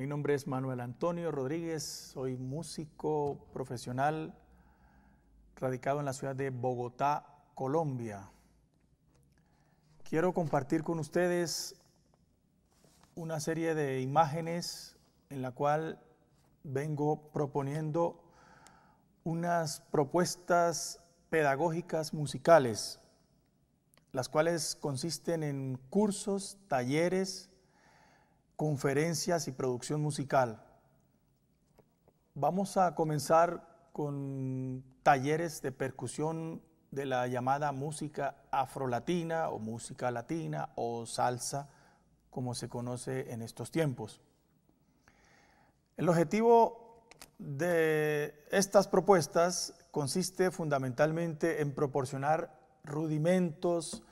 Mi nombre es Manuel Antonio Rodríguez, soy músico profesional radicado en la ciudad de Bogotá, Colombia. Quiero compartir con ustedes una serie de imágenes en la cual vengo proponiendo unas propuestas pedagógicas musicales, las cuales consisten en cursos, talleres, conferencias y producción musical. Vamos a comenzar con talleres de percusión de la llamada música afrolatina o música latina o salsa, como se conoce en estos tiempos. El objetivo de estas propuestas consiste fundamentalmente en proporcionar rudimentos,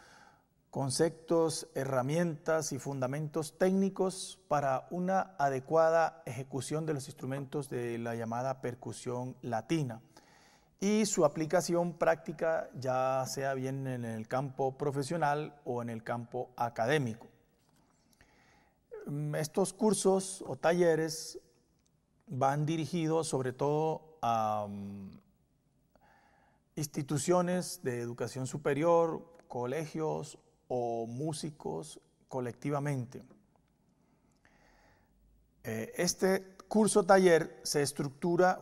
conceptos, herramientas y fundamentos técnicos para una adecuada ejecución de los instrumentos de la llamada percusión latina y su aplicación práctica ya sea bien en el campo profesional o en el campo académico. Mm, estos cursos o talleres van dirigidos sobre todo a mm, instituciones de educación superior, colegios o músicos colectivamente. Eh, este curso taller se estructura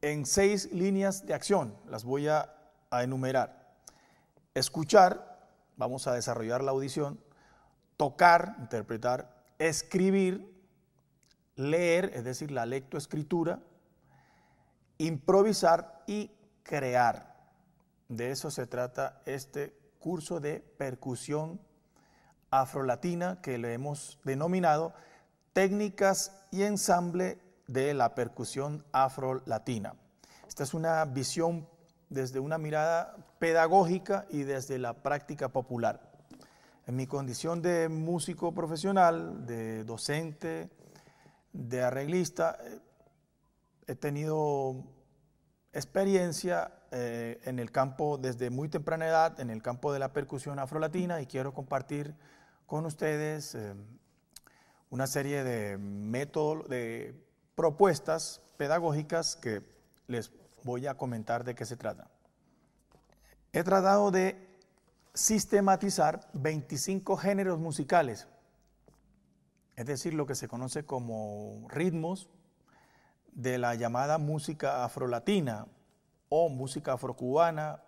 en seis líneas de acción, las voy a, enumerar. Escuchar, vamos a desarrollar la audición, tocar, interpretar, escribir, leer, es decir, la lectoescritura, improvisar y crear. De eso se trata este curso de percusión afrolatina que le hemos denominado Técnicas y Ensamble de la Percusión Afrolatina. Esta es una visión desde una mirada pedagógica y desde la práctica popular. En mi condición de músico profesional, de docente, de arreglista, eh, he tenido experiencia eh, en el campo desde muy temprana edad, en el campo de la percusión afrolatina y quiero compartir con ustedes eh, una serie de métodos, de propuestas pedagógicas que les voy a comentar de qué se trata. He tratado de sistematizar 25 géneros musicales, es decir, lo que se conoce como ritmos, de la llamada música afrolatina o música afrocubana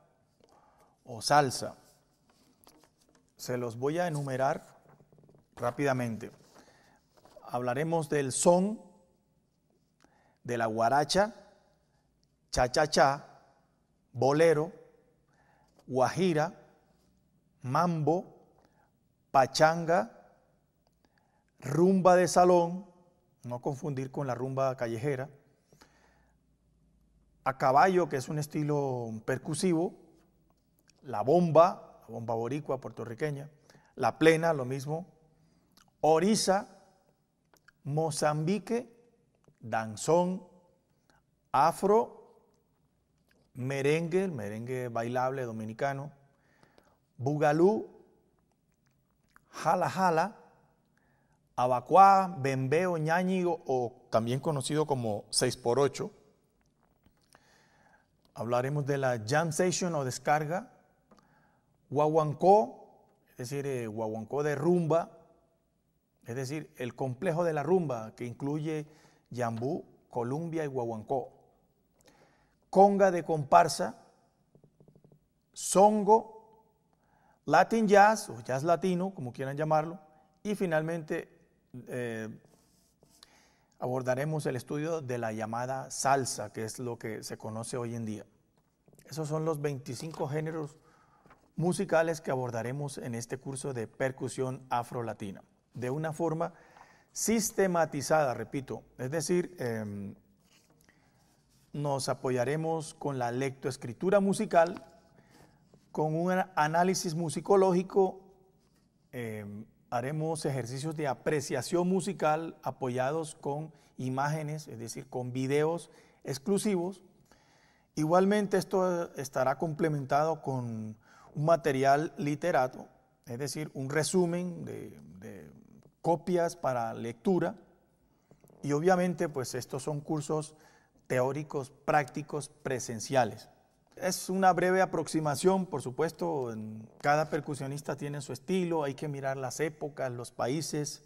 o salsa. Se los voy a enumerar rápidamente. Hablaremos del son, de la guaracha, cha-cha-cha, bolero, guajira, mambo, pachanga, rumba de salón, no confundir con la rumba callejera. A caballo, que es un estilo percusivo, la bomba, la bomba boricua puertorriqueña, la plena, lo mismo, oriza, mozambique, danzón, afro, merengue, merengue bailable dominicano, bugalú, jala jala, Abacuá, Bembeo, Ñáñigo o también conocido como 6x8. Hablaremos de la jam session o descarga. Guaguancó, es decir, eh, de rumba, es decir, el complejo de la rumba que incluye Yambú, Columbia y Guaguancó. Conga de comparsa, songo, Latin jazz o jazz latino, como quieran llamarlo, y finalmente eh, abordaremos el estudio de la llamada salsa, que es lo que se conoce hoy en día. Esos son los 25 géneros musicales que abordaremos en este curso de percusión afrolatina, de una forma sistematizada, repito, es decir, em, nos apoyaremos con la lectoescritura musical, con un análisis musicológico eh, haremos ejercicios de apreciación musical apoyados con imágenes, es decir, con videos exclusivos. Igualmente esto estará complementado con un material literato, es decir, un resumen de, copias para lectura. Y obviamente, pues estos son cursos teóricos, prácticos, presenciales. Es una breve aproximación, por supuesto, cada percusionista tiene su estilo, hay que mirar las épocas, los países.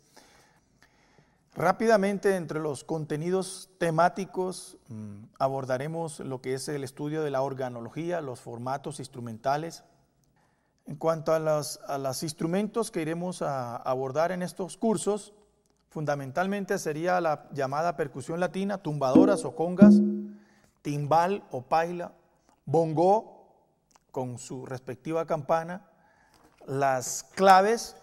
Rápidamente, entre los contenidos temáticos, mm, abordaremos lo que es el estudio de la organología, los formatos instrumentales. En cuanto a los, instrumentos que iremos a abordar en estos cursos, fundamentalmente sería la llamada percusión latina, tumbadoras o congas, timbal o paila, bongo con su respectiva campana, las claves,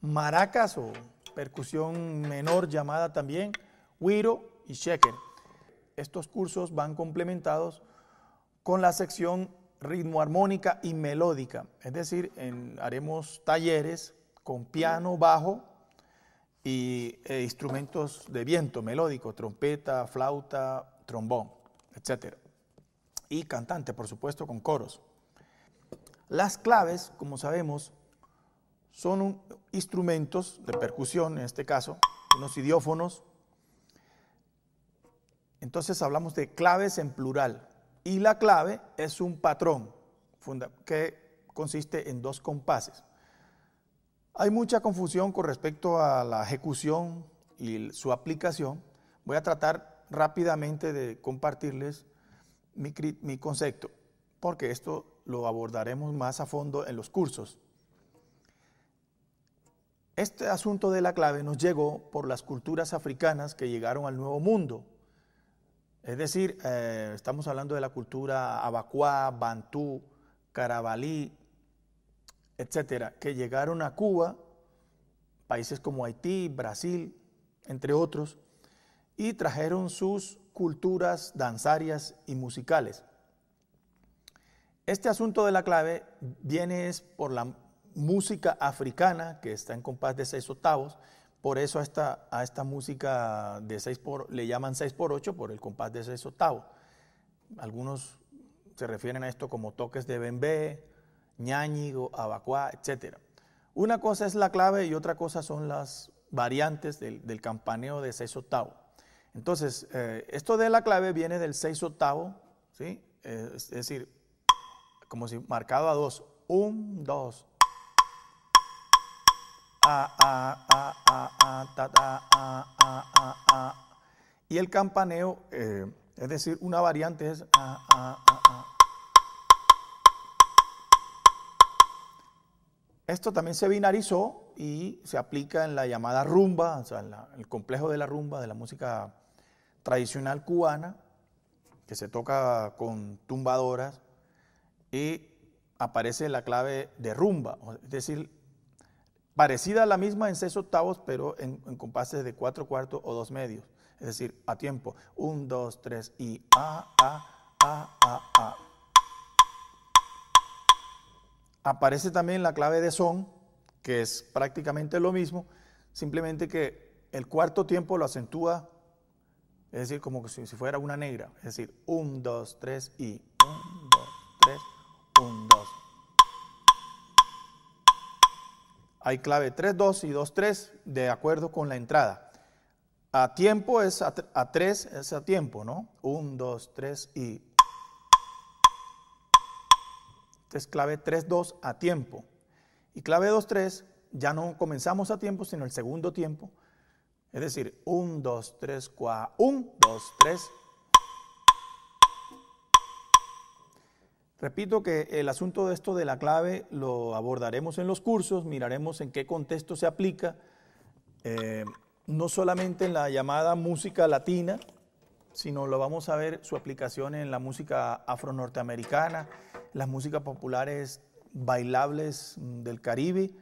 maracas o percusión menor llamada también, huiro y shaker. Estos cursos van complementados con la sección ritmo armónica y melódica, es decir, en, haremos talleres con piano, bajo y e instrumentos de viento melódico, trompeta, flauta, trombón, etcétera y cantante, por supuesto, con coros. Las claves, como sabemos, son instrumentos de percusión, en este caso, unos idiófonos. Entonces hablamos de claves en plural. Y la clave es un patrón que consiste en dos compases. Hay mucha confusión con respecto a la ejecución y su aplicación. Voy a tratar rápidamente de compartirles mi, concepto, porque esto lo abordaremos más a fondo en los cursos. Este asunto de la clave nos llegó por las culturas africanas que llegaron al Nuevo Mundo. Es decir, eh, estamos hablando de la cultura abacuá, bantú, carabalí, etcétera, que llegaron a Cuba, países como Haití, Brasil, entre otros, y trajeron sus culturas danzarias y musicales. Este asunto de la clave viene por la música africana, que está en compás de seis octavos, por eso a esta, música de seis por, le llaman seis por ocho, por el compás de seis octavos. Algunos se refieren a esto como toques de bembé, ñáñigo, abacuá, etc. Una cosa es la clave y otra cosa son las variantes del, del campaneo de seis octavos. Entonces, eh, esto de la clave viene del 6 octavo, ¿sí? Eh, es decir, como si marcado a 2. 1, 2. Y el campaneo, eh, es decir, una variante es... Esto también se binarizó y se aplica en la llamada rumba, o sea, el complejo de la rumba, de la música tradicional cubana, que se toca con tumbadoras, y aparece la clave de rumba, es decir, parecida a la misma en seis octavos, pero en, compases de cuatro cuartos o dos medios, es decir, a tiempo, un, dos, tres, y a, a, a, a, a. Aparece también la clave de son, que es prácticamente lo mismo, simplemente que el cuarto tiempo lo acentúa es decir, como si, fuera una negra. Es decir, 1, 2, 3 y. 1, 2, 3, 1, 2. Hay clave 3, 2 y 2, 3 de acuerdo con la entrada. A tiempo es a, a 3 es a tiempo, ¿no? 1, 2, 3 y. Entonces clave 3, 2 a tiempo. Y clave 2, 3 ya no comenzamos a tiempo, sino el segundo tiempo. Es decir, un, dos, tres, cuatro, un, dos, tres. Repito que el asunto de esto de la clave lo abordaremos en los cursos, miraremos en qué contexto se aplica, eh, no solamente en la llamada música latina, sino lo vamos a ver su aplicación en la música afro-norteamericana, las músicas populares bailables del Caribe,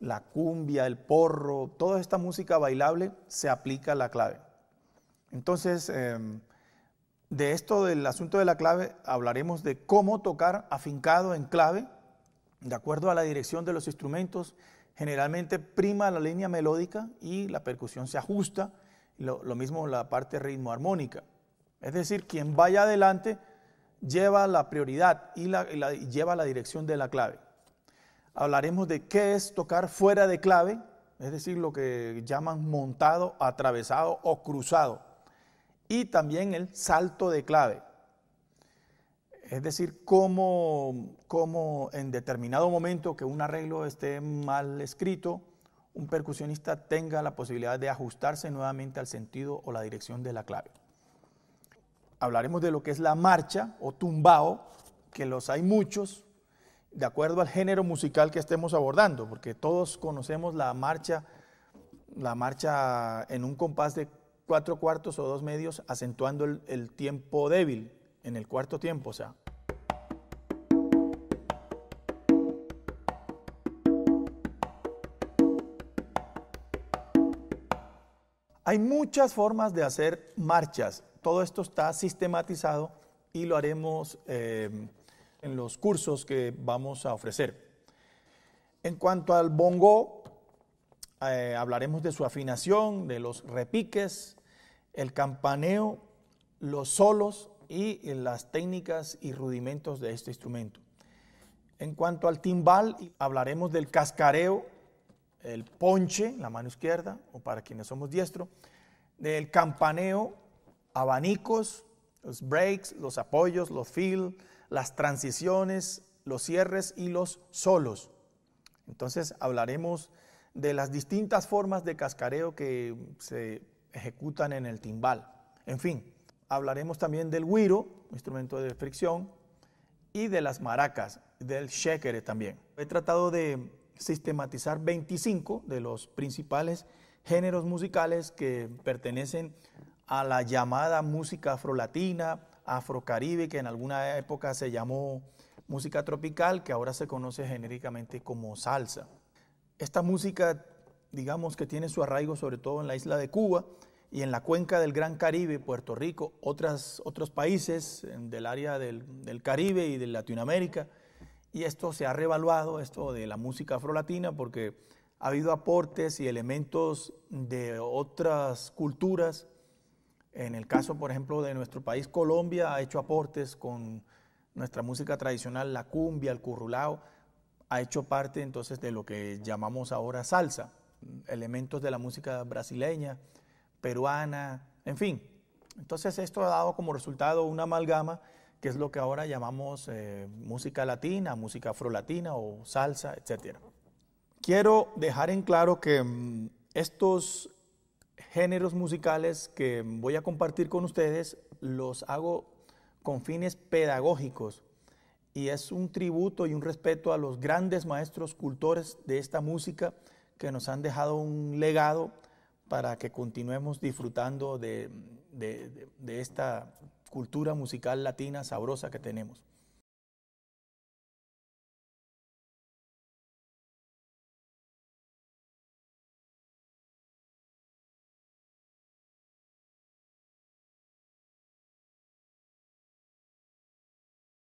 la cumbia, el porro, toda esta música bailable, se aplica a la clave. Entonces, em, de esto del asunto de la clave hablaremos de cómo tocar afincado en clave, de acuerdo a la dirección de los instrumentos. Generalmente prima la línea melódica y la percusión se ajusta, lo, mismo la parte ritmo armónica. Es decir, quien vaya adelante lleva la prioridad y, lleva la dirección de la clave hablaremos de qué es tocar fuera de clave, es decir, lo que llaman montado, atravesado o cruzado, y también el salto de clave. Es decir, cómo, en determinado momento que un arreglo esté mal escrito, un percusionista tenga la posibilidad de ajustarse nuevamente al sentido o la dirección de la clave. Hablaremos de lo que es la marcha o tumbao, que los hay muchos, de acuerdo al género musical que estemos abordando, porque todos conocemos la marcha, la marcha en un compás de cuatro cuartos o dos medios, acentuando el, tiempo débil en el cuarto tiempo, o sea. Hay muchas formas de hacer marchas. Todo esto está sistematizado y lo haremos eh, en los cursos que vamos a ofrecer. En cuanto al bongo, eh, hablaremos de su afinación, de los repiques, el campaneo, los solos y eh, las técnicas y rudimentos de este instrumento. En cuanto al timbal, hablaremos del cascareo, el ponche, la mano izquierda, o para quienes somos diestro, del campaneo, abanicos, los breaks, los apoyos, los fill, las transiciones, los cierres y los solos. Entonces hablaremos de las distintas formas de cascareo que se ejecutan en el timbal. En fin, hablaremos también del wiro, instrumento de fricción, y de las maracas, del shaker también. He tratado de sistematizar 25 de los principales géneros musicales que pertenecen a la llamada música afrolatina, afrocaribe, que en alguna época se llamó música tropical, que ahora se conoce genéricamente como salsa. Esta música, digamos que tiene su arraigo sobre todo en la isla de Cuba y en la cuenca del Gran Caribe, Puerto Rico, otras, otros países del área del, del Caribe y de Latinoamérica. Y esto se ha revaluado, esto de la música afrolatina, porque ha habido aportes y elementos de otras culturas en el caso, por ejemplo, de nuestro país, Colombia ha hecho aportes con nuestra música tradicional, la cumbia, el currulao, ha hecho parte entonces de lo que llamamos ahora salsa, elementos de la música brasileña, peruana, en fin. Entonces esto ha dado como resultado una amalgama que es lo que ahora llamamos eh, música latina, música afrolatina o salsa, etc. Quiero dejar en claro que mm, estos géneros musicales que voy a compartir con ustedes los hago con fines pedagógicos y es un tributo y un respeto a los grandes maestros cultores de esta música que nos han dejado un legado para que continuemos disfrutando de, esta cultura musical latina sabrosa que tenemos.